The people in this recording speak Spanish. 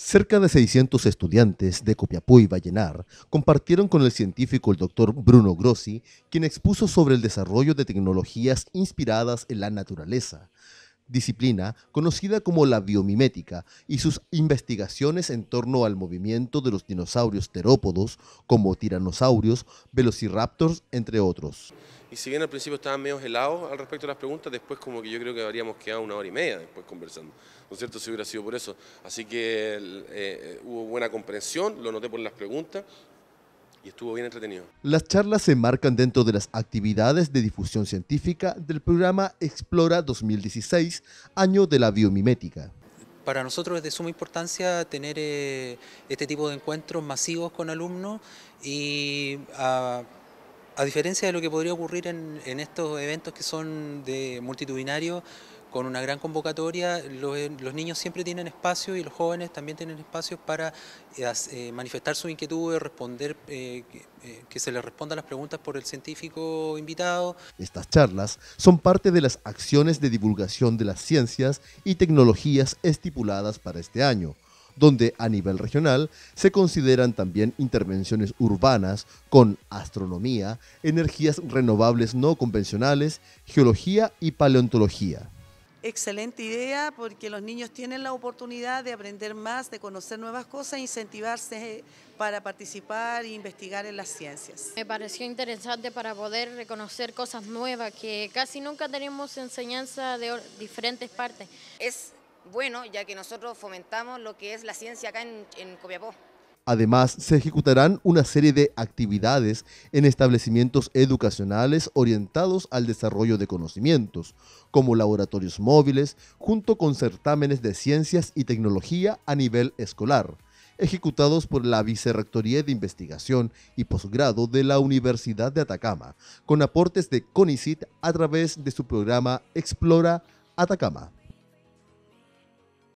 Cerca de 600 estudiantes de Copiapó y Vallenar compartieron con el científico el doctor Bruno Grossi, quien expuso sobre el desarrollo de tecnologías inspiradas en la naturaleza, disciplina conocida como la biomimética, y sus investigaciones en torno al movimiento de los dinosaurios terópodos, como tiranosaurios, velociraptors, entre otros. Y si bien al principio estaban medio helados al respecto de las preguntas, después como que yo creo que habríamos quedado una hora y media después conversando, ¿no es cierto? Si hubiera sido por eso. Así que eh, eh, hubo buena comprensión, lo noté por las preguntas, y estuvo bien entretenido. Las charlas se marcan dentro de las actividades de difusión científica del programa Explora 2016, año de la biomimética. Para nosotros es de suma importancia tener eh, este tipo de encuentros masivos con alumnos y a, diferencia de lo que podría ocurrir en, en estos eventos que son de multitudinarios, con una gran convocatoria, los, niños siempre tienen espacio y los jóvenes también tienen espacio para eh, eh, manifestar su inquietud, y responder, eh, que, que se les respondan las preguntas por el científico invitado. Estas charlas son parte de las acciones de divulgación de las ciencias y tecnologías estipuladas para este año donde a nivel regional se consideran también intervenciones urbanas con astronomía, energías renovables no convencionales, geología y paleontología. Excelente idea porque los niños tienen la oportunidad de aprender más, de conocer nuevas cosas, incentivarse eh, para participar e investigar en las ciencias. Me pareció interesante para poder reconocer cosas nuevas que casi nunca tenemos enseñanza de diferentes partes. Es bueno ya que nosotros fomentamos lo que es la ciencia acá en, en Copiapó. Además, se ejecutarán una serie de actividades en establecimientos educacionales orientados al desarrollo de conocimientos, como laboratorios móviles, junto con certámenes de ciencias y tecnología a nivel escolar, ejecutados por la Vicerrectoría de Investigación y Posgrado de la Universidad de Atacama, con aportes de CONICIT a través de su programa Explora Atacama.